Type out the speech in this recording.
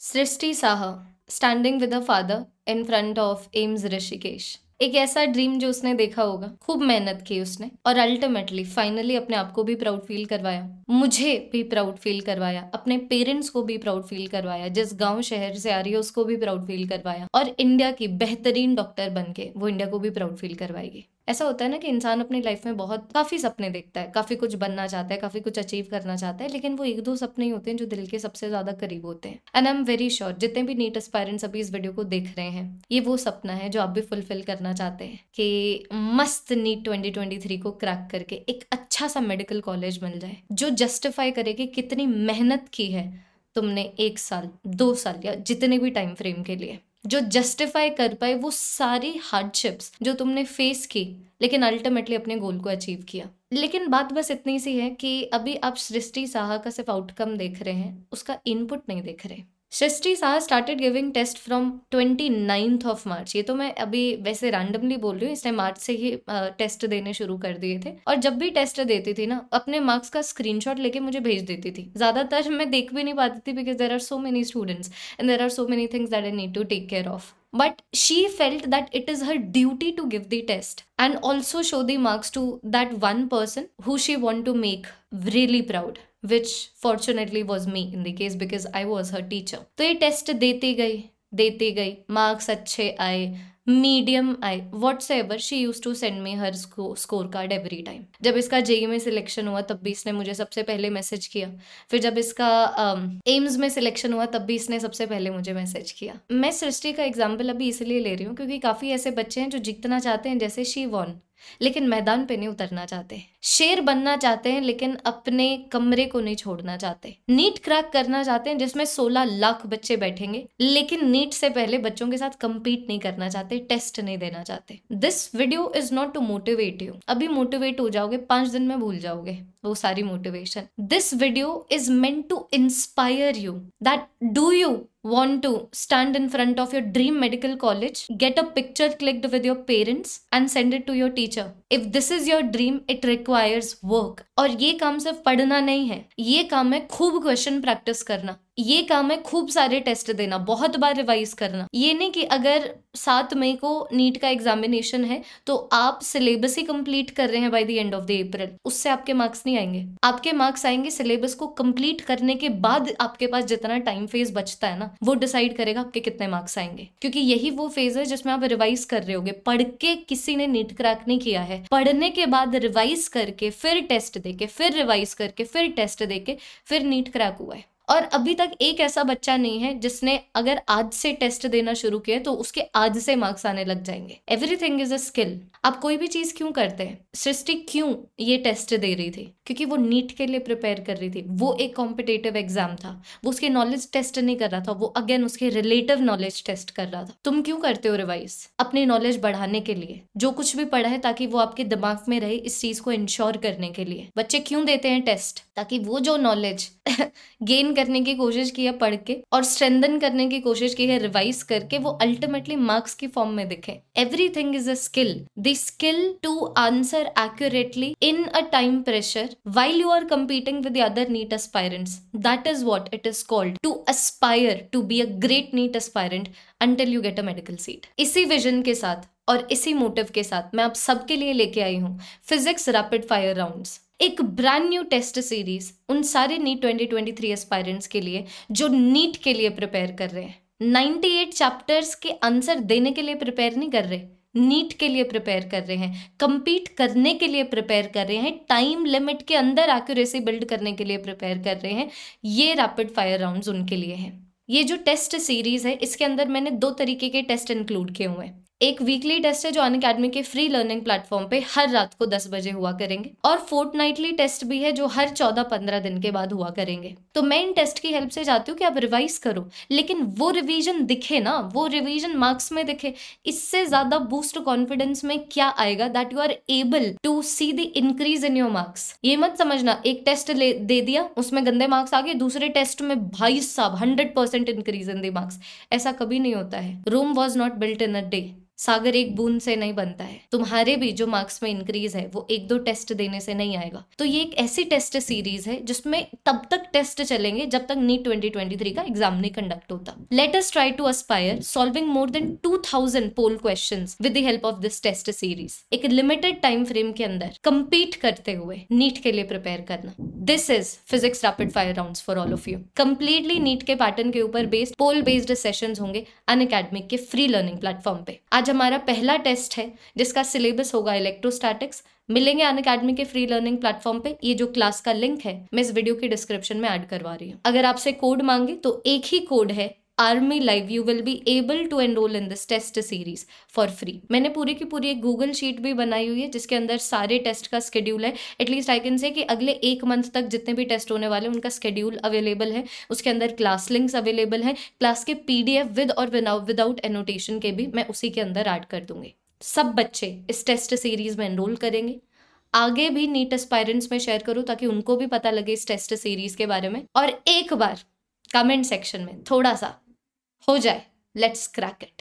Srishti Sah standing with a father in front of AIIMS Rishikesh एक ऐसा dream जो उसने देखा होगा खूब मेहनत की उसने और अल्टीमेटली फाइनली अपने आप को भी प्राउड फील करवाया मुझे भी प्राउड फील करवाया अपने पेरेंट्स को भी प्राउड फील करवाया जिस गांव शहर से आ रही है उसको भी प्राउड फील करवाया और इंडिया की बेहतरीन डॉक्टर बन के वो इंडिया को भी प्राउड फील करवाएगी ऐसा होता है ना कि इंसान अपनी लाइफ में बहुत काफ़ी सपने देखता है काफ़ी कुछ बनना चाहता है काफ़ी कुछ अचीव करना चाहता है लेकिन वो एक दो सपने ही होते हैं जो दिल के सबसे ज़्यादा करीब होते हैं and I am very sure जितने भी नीट एस्पायरेंट्स अभी इस वीडियो को देख रहे हैं ये वो सपना है जो आप भी फुलफिल करना चाहते हैं कि मस्त नीट ट्वेंटी ट्वेंटी थ्री को क्रैक करके एक अच्छा सा मेडिकल कॉलेज बन जाए जो जस्टिफाई करे कि कितनी मेहनत की है तुमने एक साल दो साल या जितने भी टाइम फ्रेम के लिए जो जस्टिफाई कर पाए वो सारी हार्डशिप्स जो तुमने फेस की लेकिन अल्टीमेटली अपने गोल को अचीव किया लेकिन बात बस इतनी सी है कि अभी आप सृष्टि साहा का सिर्फ आउटकम देख रहे हैं उसका इनपुट नहीं देख रहे Srishti Shah started giving test from twenty ninth of March ये तो मैं अभी वैसे रैंडमली बोल रही हूँ इसने मार्च से ही टेस्ट देने शुरू कर दिए थे और जब भी टेस्ट देती थी ना अपने मार्क्स का शॉट लेके मुझे भेज देती थी ज़्यादातर मैं देख भी नहीं पाती थी because there are so many students and there are so many things that I need to take care of but she felt that it is her duty to give the test and also show the marks to that one person who she want to make really proud which fortunately was me in the case because I was her teacher तो ये test देती गई देती गई marks अच्छे आए medium I whatsoever she use to send me her score card every time जब इसका जेई e में सिलेक्शन हुआ तब भी इसने मुझे सबसे पहले मैसेज किया फिर जब इसका एम्स um, uh, में सिलेक्शन हुआ तब भी इसने सबसे पहले मुझे मैसेज किया मैं सृष्टि का एग्जाम्पल अभी इसलिए ले रही हूँ क्योंकि काफ़ी ऐसे बच्चे हैं जो जीतना चाहते हैं जैसे शी वॉन लेकिन मैदान पे नहीं उतरना चाहते शेर बनना चाहते हैं लेकिन अपने कमरे को नहीं छोड़ना चाहते नीट क्रैक करना चाहते हैं जिसमें 16 लाख बच्चे बैठेंगे लेकिन नीट से पहले बच्चों के साथ कम्पीट नहीं करना चाहते टेस्ट नहीं देना चाहते this video is not to motivate you अभी मोटिवेट हो जाओगे पांच दिन में भूल जाओगे वो सारी motivation this video is meant to inspire you that do you want to stand in front of your dream medical college, get a picture clicked with your parents, and send it to your teacher. If this is your dream, it requires work. और ये काम सिर्फ पढ़ना नहीं है ये काम है खूब क्वेश्चन प्रैक्टिस करना ये काम है खूब सारे टेस्ट देना बहुत बार रिवाइज करना ये नहीं कि अगर सात मई को नीट का एग्जामिनेशन है तो आप सिलेबस ही कंप्लीट कर रहे हैं by the end of the April उससे आपके मार्क्स नहीं आएंगे आपके मार्क्स आएंगे सिलेबस को कंप्लीट करने के बाद आपके पास जितना टाइम फेज बचता है ना वो डिसाइड करेगा आपके कितने मार्क्स आएंगे क्योंकि यही वो फेज है जिसमें आप रिवाइज कर रहे होगे पढ़ के किसी ने नीट क्रैक नहीं किया है पढ़ने के बाद रिवाइज करके फिर टेस्ट देके फिर रिवाइज करके फिर टेस्ट देके फिर नीट क्रैक हुआ है और अभी तक एक ऐसा बच्चा नहीं है जिसने अगर आज से टेस्ट देना शुरू किया तो उसके आज से मार्क्स आने लग जाएंगे एवरीथिंग इज अ स्किल आप कोई भी चीज क्यों करते हैं सृष्टि क्यों ये टेस्ट दे रही थी क्योंकि वो नीट के लिए प्रिपेयर कर रही थी वो एक कॉम्पिटेटिव एग्जाम था वो उसके नॉलेज टेस्ट नहीं कर रहा था वो अगेन उसके रिलेटिव नॉलेज टेस्ट कर रहा था तुम क्यों करते हो रिवाइज अपने नॉलेज बढ़ाने के लिए जो कुछ भी पढ़ा है ताकि वो आपके दिमाग में रहे इस चीज को इंश्योर करने के लिए बच्चे क्यों देते हैं टेस्ट ताकि वो जो नॉलेज गेन करने की कोशिश की है पढ़ के और स्ट्रेंदन करने की कोशिश की है रिवाइज करके वो अल्टीमेटली मार्क्स की फॉर्म में दिखे everything is a skill the skill to answer accurately in a time pressure while you are competing with other NEET aspirants that is what it is called to aspire to be a great NEET aspirant until you get a medical seat इसी vision के साथ और इसी motive के साथ मैं आप सबके लिए लेके आई हूँ फिजिक्स रैपिड फायर राउंड्स एक ब्रांड न्यू टेस्ट सीरीज उन सारे नीट 2023 एस्पायरेंट्स के लिए जो नीट के लिए प्रिपेयर कर रहे हैं 98 चैप्टर्स के आंसर देने के लिए प्रिपेयर नहीं कर रहे नीट के लिए प्रिपेयर कर रहे हैं कंपीट करने के लिए प्रिपेयर कर रहे हैं टाइम लिमिट के अंदर एक्यूरेसी बिल्ड करने के लिए प्रिपेयर कर रहे हैं ये रैपिड फायर राउंड्स उनके लिए हैं ये जो टेस्ट सीरीज़ है इसके अंदर मैंने दो तरीके के टेस्ट इंक्लूड किए हुए हैं एक वीकली टेस्ट है जो अन अकेडमी के फ्री लर्निंग प्लेटफॉर्म पे हर रात को दस बजे हुआ करेंगे और फोर्थ नाइटली टेस्ट भी है जो हर चौदह पंद्रह दिन के बाद हुआ करेंगे तो मैं इन टेस्ट की हेल्प से चाहती हूँ कि आप रिवाइज करो लेकिन वो रिविजन दिखे ना वो रिविजन मार्क्स में दिखे इससे ज्यादा बूस्ट कॉन्फिडेंस में क्या आएगा that you are able to see the increase in your marks ये मत समझना एक टेस्ट दे दिया उसमें गंदे मार्क्स आ गए दूसरे टेस्ट में भाई साहब hundred percent increase in the marks ऐसा कभी नहीं होता है Rome was not built in a day सागर एक बूंद से नहीं बनता है तुम्हारे भी जो मार्क्स में इंक्रीज है वो एक दो टेस्ट देने से नहीं आएगा तो ये एक ऐसी टेस्ट सीरीज है जिसमें तब तक टेस्ट चलेंगे जब तक नीट ट्वेंटी का एग्जाम नहीं कंडक्ट होता let us try to aspire solving more than thousand poll question with help of this test series एक लिमिटेड टाइम फ्रेम के अंदर कंपीट करते हुए नीट के लिए प्रिपेयर करना this is physics rapid fire round for all of you completely NEET के pattern के ऊपर बेस्ड पोल बेस्ड सेशन होंगे अन के फ्री लर्निंग प्लेटफॉर्म पे आज हमारा पहला टेस्ट है जिसका सिलेबस होगा इलेक्ट्रोस्टैटिक्स मिलेंगे अन अकेडमी के फ्री लर्निंग प्लेटफॉर्म पे ये जो क्लास का लिंक है मैं इस वीडियो के डिस्क्रिप्शन में ऐड करवा रही हूँ अगर आपसे कोड मांगे तो एक ही कोड है army live you will be able to enroll in this test series for free मैंने पूरी की पूरी एक गूगल शीट भी बनाई हुई है जिसके अंदर सारे टेस्ट का स्केड्यूल है एटलीस्ट आई कैन से कि अगले एक मंथ तक जितने भी टेस्ट होने वाले उनका स्केड्यूल अवेलेबल है उसके अंदर क्लास लिंक्स अवेलेबल है क्लास के पी डी एफ विद और विदाउट एनोटेशन के भी मैं उसी के अंदर ऐड कर दूंगी सब बच्चे इस टेस्ट सीरीज में एनरोल करेंगे आगे भी नीट एस्पायरेंट्स में शेयर करूँ ताकि उनको भी पता लगे इस टेस्ट सीरीज के बारे में और एक बार कमेंट सेक्शन में थोड़ा सा हो जाए लेट्स क्रैक इट